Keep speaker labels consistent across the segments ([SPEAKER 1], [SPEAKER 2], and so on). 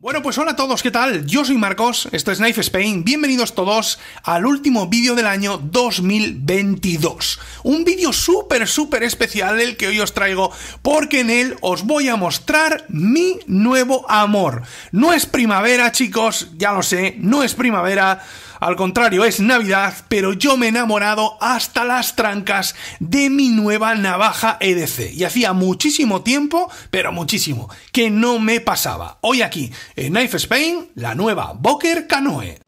[SPEAKER 1] Bueno, pues hola a todos, ¿qué tal? Yo soy Marcos, esto es Knife Spain, bienvenidos todos al último vídeo del año 2022. Un vídeo súper, súper especial el que hoy os traigo, porque en él os voy a mostrar mi nuevo amor. No es primavera, chicos, ya lo sé, no es primavera, al contrario, es Navidad, pero yo me he enamorado hasta las trancas de mi nueva navaja EDC. Y hacía muchísimo tiempo, pero muchísimo, que no me pasaba. Hoy aquí, en Knife Spain, la nueva Boker Canoe.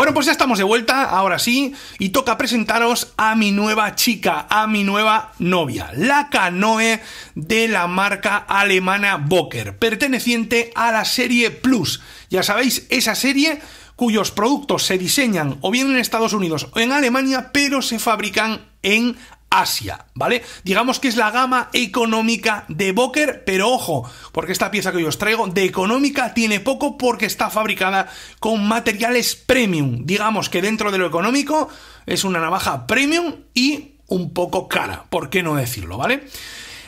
[SPEAKER 1] Bueno, pues ya estamos de vuelta, ahora sí, y toca presentaros a mi nueva chica, a mi nueva novia, la Canoe de la marca alemana Boker, perteneciente a la serie Plus. Ya sabéis, esa serie cuyos productos se diseñan o bien en Estados Unidos o en Alemania, pero se fabrican en Asia, ¿vale? Digamos que es la gama económica de Boker, pero ojo, porque esta pieza que yo os traigo de económica tiene poco porque está fabricada con materiales premium. Digamos que dentro de lo económico es una navaja premium y un poco cara, ¿por qué no decirlo, ¿vale? vale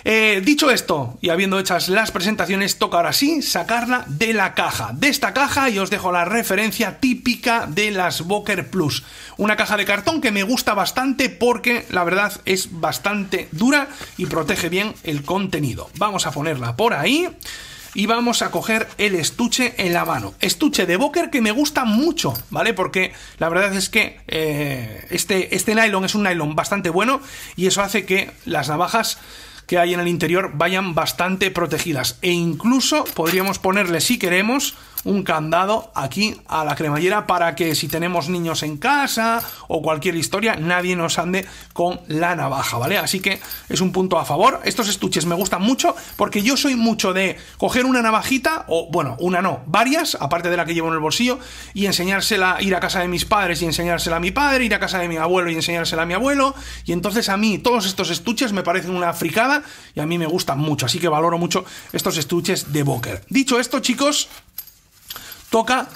[SPEAKER 1] eh, dicho esto, y habiendo hechas las presentaciones, toca ahora sí sacarla de la caja. De esta caja, y os dejo la referencia típica de las Boker Plus. Una caja de cartón que me gusta bastante porque la verdad es bastante dura y protege bien el contenido. Vamos a ponerla por ahí y vamos a coger el estuche en la mano. Estuche de Boker que me gusta mucho, ¿vale? Porque la verdad es que eh, este, este nylon es un nylon bastante bueno y eso hace que las navajas que hay en el interior vayan bastante protegidas. E incluso podríamos ponerle, si queremos, un candado aquí a la cremallera para que si tenemos niños en casa o cualquier historia, nadie nos ande con la navaja, ¿vale? Así que es un punto a favor. Estos estuches me gustan mucho porque yo soy mucho de coger una navajita, o bueno, una no, varias, aparte de la que llevo en el bolsillo, y enseñársela, ir a casa de mis padres y enseñársela a mi padre, ir a casa de mi abuelo y enseñársela a mi abuelo. Y entonces a mí todos estos estuches me parecen una fricada y a mí me gustan mucho, así que valoro mucho estos estuches de Boker. Dicho esto, chicos, toca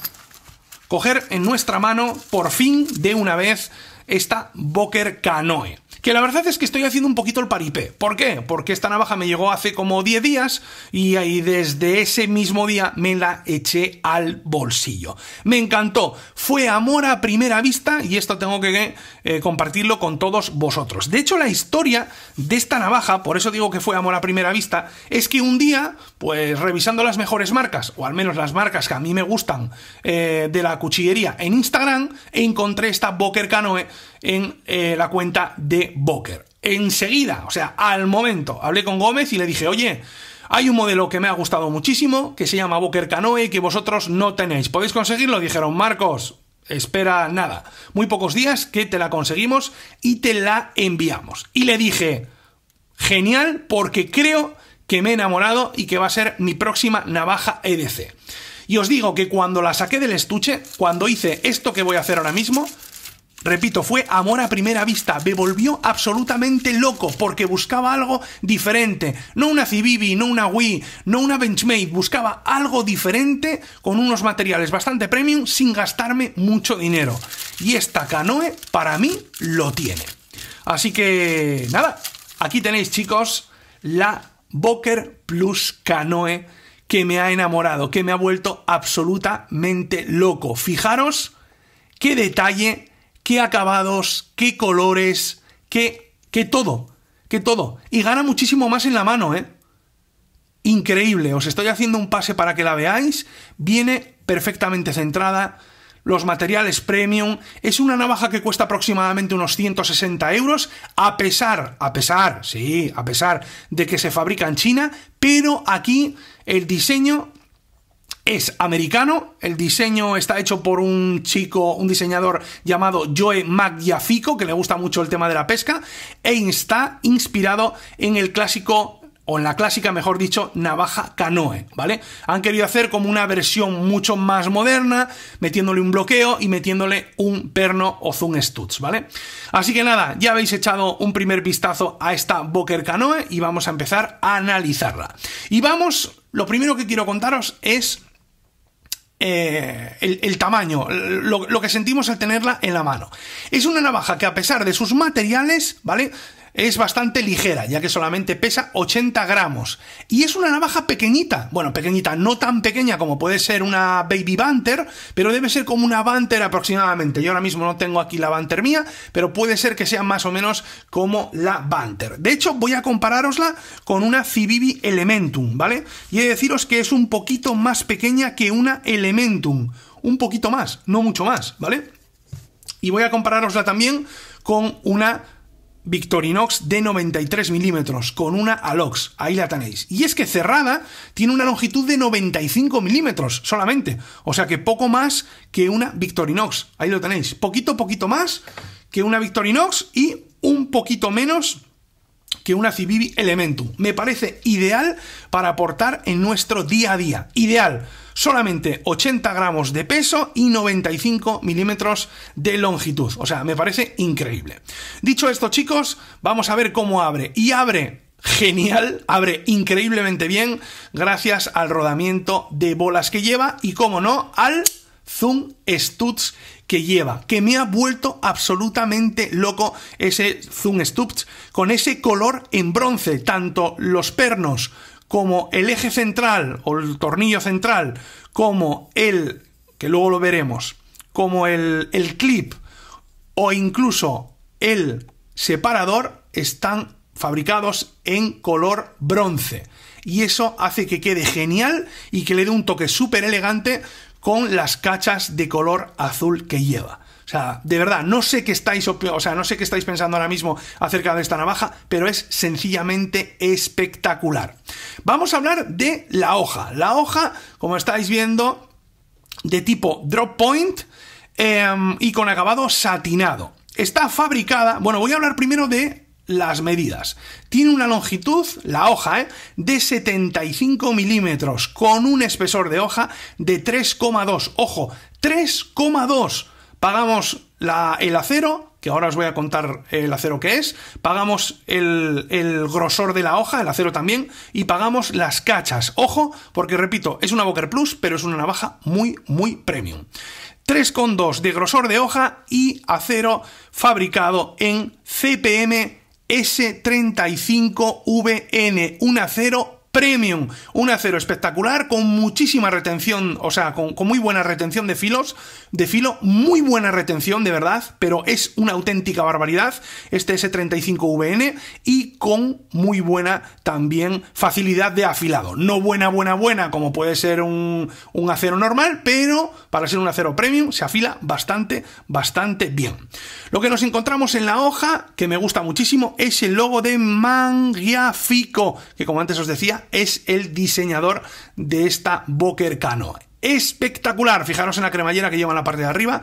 [SPEAKER 1] coger en nuestra mano por fin de una vez esta Boker Canoe que la verdad es que estoy haciendo un poquito el paripé. ¿Por qué? Porque esta navaja me llegó hace como 10 días y ahí desde ese mismo día me la eché al bolsillo. Me encantó, fue amor a primera vista y esto tengo que eh, compartirlo con todos vosotros. De hecho, la historia de esta navaja, por eso digo que fue amor a primera vista, es que un día, pues revisando las mejores marcas, o al menos las marcas que a mí me gustan eh, de la cuchillería en Instagram, encontré esta Boker Canoe en eh, la cuenta de Boker. Enseguida, o sea, al momento, hablé con Gómez y le dije, oye, hay un modelo que me ha gustado muchísimo, que se llama Boker Canoe, que vosotros no tenéis. ¿Podéis conseguirlo? Dijeron, Marcos, espera nada. Muy pocos días que te la conseguimos y te la enviamos. Y le dije, genial, porque creo que me he enamorado y que va a ser mi próxima navaja EDC. Y os digo que cuando la saqué del estuche, cuando hice esto que voy a hacer ahora mismo, Repito, fue amor a primera vista, me volvió absolutamente loco porque buscaba algo diferente, no una Civivi, no una Wii, no una Benchmade, buscaba algo diferente con unos materiales bastante premium sin gastarme mucho dinero. Y esta Canoe para mí lo tiene. Así que nada, aquí tenéis chicos la Boker Plus Canoe que me ha enamorado, que me ha vuelto absolutamente loco. Fijaros qué detalle qué acabados, qué colores, qué, qué todo, qué todo. Y gana muchísimo más en la mano, ¿eh? Increíble, os estoy haciendo un pase para que la veáis, viene perfectamente centrada, los materiales premium, es una navaja que cuesta aproximadamente unos 160 euros, a pesar, a pesar, sí, a pesar de que se fabrica en China, pero aquí el diseño es americano, el diseño está hecho por un chico, un diseñador llamado Joe Magliafico, que le gusta mucho el tema de la pesca, e está inspirado en el clásico o en la clásica, mejor dicho, navaja canoe, ¿vale? Han querido hacer como una versión mucho más moderna, metiéndole un bloqueo y metiéndole un perno o zoom studs, ¿vale? Así que nada, ya habéis echado un primer vistazo a esta Boker Canoe y vamos a empezar a analizarla. Y vamos, lo primero que quiero contaros es eh, el, tamaño, lo, que sentimos al tenerla en la mano. Es una navaja que a pesar de sus materiales, ¿vale? es bastante ligera, ya que solamente pesa 80 gramos. Y es una navaja pequeñita, bueno, pequeñita, no tan pequeña como puede ser una Baby Banter, pero debe ser como una Banter aproximadamente. Yo ahora mismo no tengo aquí la Banter mía, pero puede ser que sea más o menos como la Banter. De hecho, voy a compararosla con una Civivi Elementum, ¿vale? Y he de deciros que es un poquito más pequeña que una Elementum. Un poquito más, no mucho más, ¿vale? Y voy a compararosla también con una Victorinox de 93 milímetros con una Alox. Ahí la tenéis. Y es que cerrada tiene una longitud de 95 milímetros solamente. O sea que poco más que una Victorinox. Ahí lo tenéis. Poquito, poquito más que una Victorinox y un poquito menos que una Cibibi Elementum. Me parece ideal para aportar en nuestro día a día. Ideal. Solamente 80 gramos de peso y 95 milímetros de longitud. O sea, me parece increíble. Dicho esto, chicos, vamos a ver cómo abre. Y abre genial, abre increíblemente bien gracias al rodamiento de bolas que lleva y, como no, al zoom Studs que lleva, que me ha vuelto absolutamente loco ese Zoom Stubbs, con ese color en bronce, tanto los pernos como el eje central o el tornillo central, como el, que luego lo veremos, como el, el clip o incluso el separador están fabricados en color bronce. Y eso hace que quede genial y que le dé un toque súper elegante con las cachas de color azul que lleva. O sea, de verdad, no sé qué estáis, o sea, no sé qué estáis pensando ahora mismo acerca de esta navaja, pero es sencillamente espectacular. Vamos a hablar de la hoja. La hoja, como estáis viendo, de tipo drop point em, y con acabado satinado. Está fabricada, bueno, voy a hablar primero de las medidas. Tiene una longitud, la hoja, eh, de 75 milímetros, con un espesor de hoja de 3,2. Ojo, 3,2. Pagamos la, el acero, que ahora os voy a contar el acero que es, pagamos el, el, grosor de la hoja, el acero también, y pagamos las cachas. Ojo, porque repito, es una Boker Plus, pero es una navaja muy, muy premium. 3,2 de grosor de hoja y acero fabricado en CPM S35VN10 Premium. Un acero espectacular con muchísima retención, o sea, con, muy buena retención de filos, de filo, muy buena retención de verdad, pero es una auténtica barbaridad este S35VN y con muy buena también facilidad de afilado. No buena, buena, buena como puede ser un, un acero normal, pero para ser un acero premium se afila bastante, bastante bien. Lo que nos encontramos en la hoja, que me gusta muchísimo, es el logo de Mangiafico, que como antes os decía, es el diseñador de esta Boker Cano espectacular. Fijaros en la cremallera que lleva en la parte de arriba.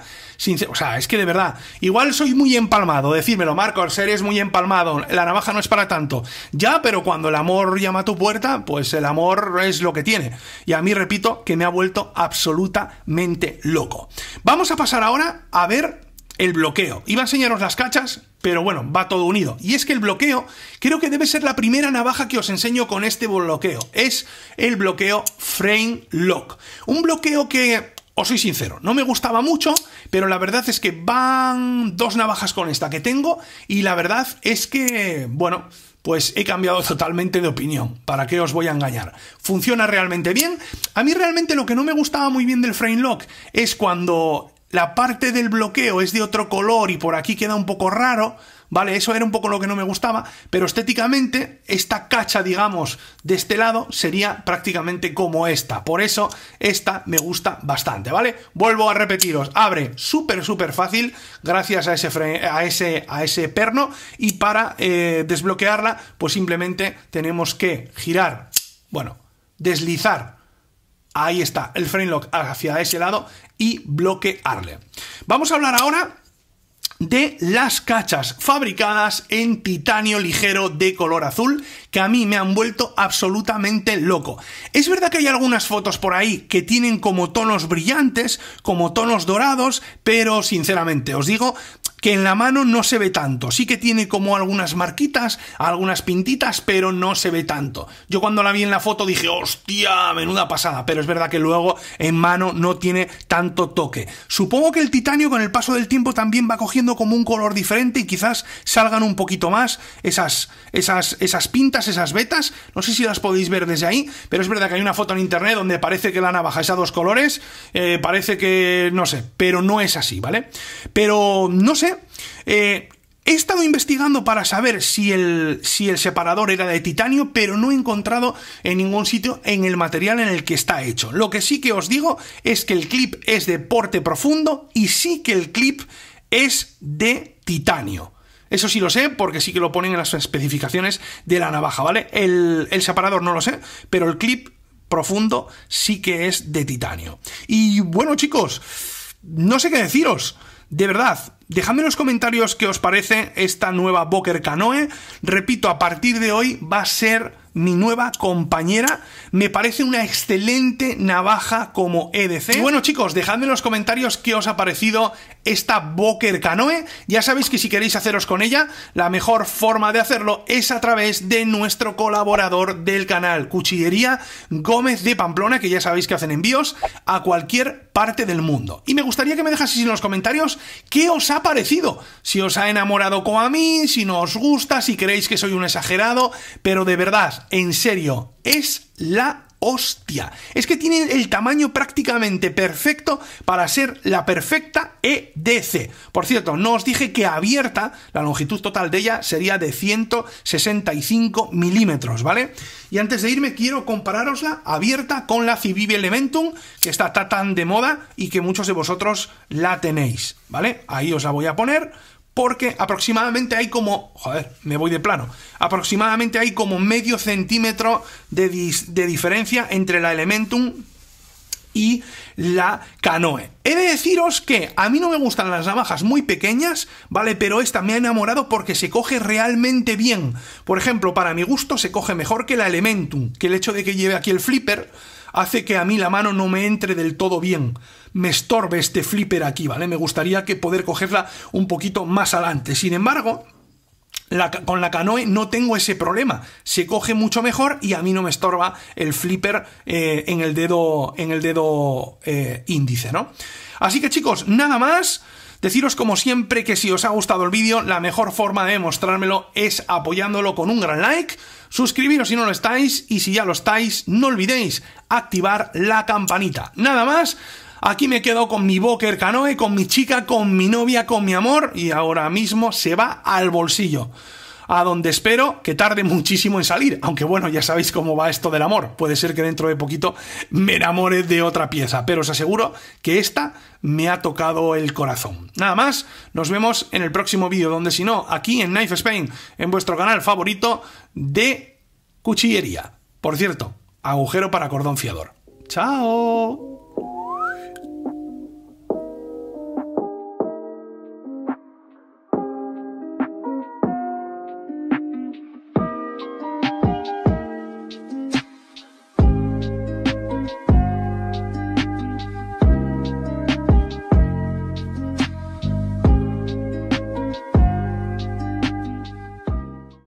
[SPEAKER 1] o sea, es que de verdad, igual soy muy empalmado. Decírmelo, Marcos, eres muy empalmado. La navaja no es para tanto. Ya, pero cuando el amor llama a tu puerta, pues el amor es lo que tiene. Y a mí, repito, que me ha vuelto absolutamente loco. Vamos a pasar ahora a ver el bloqueo. Iba a enseñaros las cachas, pero bueno, va todo unido. Y es que el bloqueo creo que debe ser la primera navaja que os enseño con este bloqueo. Es el bloqueo frame lock. Un bloqueo que... Os soy sincero, no me gustaba mucho, pero la verdad es que van dos navajas con esta que tengo y la verdad es que, bueno, pues he cambiado totalmente de opinión. ¿Para qué os voy a engañar? Funciona realmente bien. A mí realmente lo que no me gustaba muy bien del frame lock es cuando la parte del bloqueo es de otro color y por aquí queda un poco raro, ¿vale? Eso era un poco lo que no me gustaba, pero estéticamente esta cacha, digamos, de este lado sería prácticamente como esta. Por eso esta me gusta bastante, ¿vale? Vuelvo a repetiros, abre súper, súper fácil gracias a ese, a ese, a ese perno y para eh, desbloquearla, pues simplemente tenemos que girar, bueno, deslizar Ahí está, el frame lock hacia ese lado y bloquearle. Vamos a hablar ahora de las cachas fabricadas en titanio ligero de color azul que a mí me han vuelto absolutamente loco. Es verdad que hay algunas fotos por ahí que tienen como tonos brillantes, como tonos dorados, pero sinceramente os digo que en la mano no se ve tanto. Sí que tiene como algunas marquitas, algunas pintitas, pero no se ve tanto. Yo cuando la vi en la foto dije, hostia, menuda pasada, pero es verdad que luego en mano no tiene tanto toque. Supongo que el titanio con el paso del tiempo también va cogiendo como un color diferente y quizás salgan un poquito más esas, esas, esas pintas, esas vetas. No sé si las podéis ver desde ahí, pero es verdad que hay una foto en internet donde parece que la navaja es a dos colores, eh, parece que no sé, pero no es así, ¿vale? Pero no sé, eh, he estado investigando para saber si el, separador era de titanio, pero no he encontrado en ningún sitio en el material en el que está hecho. Lo que sí que os digo es que el clip es de porte profundo y sí que el clip es de titanio. Eso sí lo sé, porque sí que lo ponen en las especificaciones de la navaja, ¿vale? El, el, separador no lo sé, pero el clip profundo sí que es de titanio. Y bueno, chicos, no sé qué deciros. De verdad, Dejadme en los comentarios qué os parece esta nueva Boker Canoe. Repito, a partir de hoy va a ser mi nueva compañera. Me parece una excelente navaja como EDC. Y bueno chicos, dejadme en los comentarios qué os ha parecido esta Boker Canoe. Ya sabéis que si queréis haceros con ella, la mejor forma de hacerlo es a través de nuestro colaborador del canal, Cuchillería Gómez de Pamplona, que ya sabéis que hacen envíos a cualquier parte del mundo. Y me gustaría que me dejaseis en los comentarios qué os ha parecido, si os ha enamorado como a mí, si no os gusta, si creéis que soy un exagerado, pero de verdad, en serio, es la hostia. Es que tiene el tamaño prácticamente perfecto para ser la perfecta EDC. Por cierto, no os dije que abierta, la longitud total de ella sería de 165 milímetros, ¿vale? Y antes de irme, quiero compararosla abierta con la Civivi Elementum, que está tan de moda y que muchos de vosotros la tenéis, ¿vale? Ahí os la voy a poner porque aproximadamente hay como, joder, me voy de plano, aproximadamente hay como medio centímetro de, diferencia entre la Elementum y la Canoe. He de deciros que a mí no me gustan las navajas muy pequeñas, ¿vale? Pero esta me ha enamorado porque se coge realmente bien. Por ejemplo, para mi gusto se coge mejor que la Elementum, que el hecho de que lleve aquí el flipper hace que a mí la mano no me entre del todo bien me estorbe este flipper aquí, ¿vale? Me gustaría que poder cogerla un poquito más adelante. Sin embargo, con la canoe no tengo ese problema. Se coge mucho mejor y a mí no me estorba el flipper eh, en el dedo, en el dedo eh, índice, ¿no? Así que chicos, nada más. Deciros como siempre que si os ha gustado el vídeo, la mejor forma de mostrármelo es apoyándolo con un gran like, suscribiros si no lo estáis y si ya lo estáis, no olvidéis activar la campanita. Nada más, Aquí me quedo con mi Boker Canoe, con mi chica, con mi novia, con mi amor y ahora mismo se va al bolsillo. A donde espero que tarde muchísimo en salir. Aunque bueno, ya sabéis cómo va esto del amor. Puede ser que dentro de poquito me enamore de otra pieza. Pero os aseguro que esta me ha tocado el corazón. Nada más, nos vemos en el próximo vídeo. Donde si no, aquí en Knife Spain, en vuestro canal favorito de cuchillería. Por cierto, agujero para cordón fiador. ¡Chao!